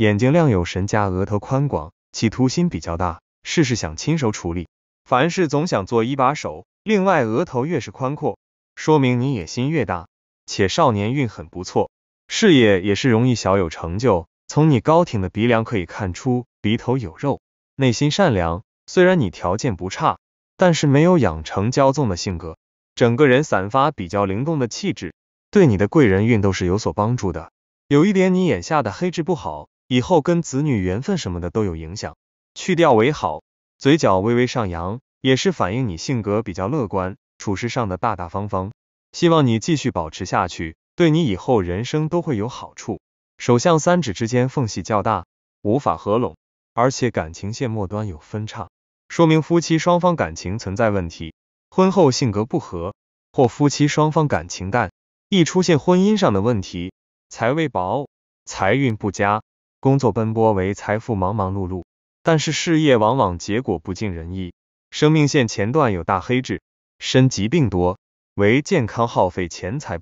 眼睛亮有神，加额头宽广，企图心比较大，事事想亲手处理，凡事总想做一把手。另外，额头越是宽阔，说明你野心越大，且少年运很不错，事业也是容易小有成就。从你高挺的鼻梁可以看出，鼻头有肉，内心善良。虽然你条件不差，但是没有养成骄纵的性格，整个人散发比较灵动的气质，对你的贵人运都是有所帮助的。有一点你眼下的黑痣不好。以后跟子女缘分什么的都有影响，去掉为好。嘴角微微上扬，也是反映你性格比较乐观，处事上的大大方方。希望你继续保持下去，对你以后人生都会有好处。手相三指之间缝隙较大，无法合拢，而且感情线末端有分叉，说明夫妻双方感情存在问题，婚后性格不合，或夫妻双方感情淡，易出现婚姻上的问题。财位薄，财运不佳。工作奔波为财富忙忙碌碌，但是事业往往结果不尽人意。生命线前段有大黑痣，身疾病多，为健康耗费钱财。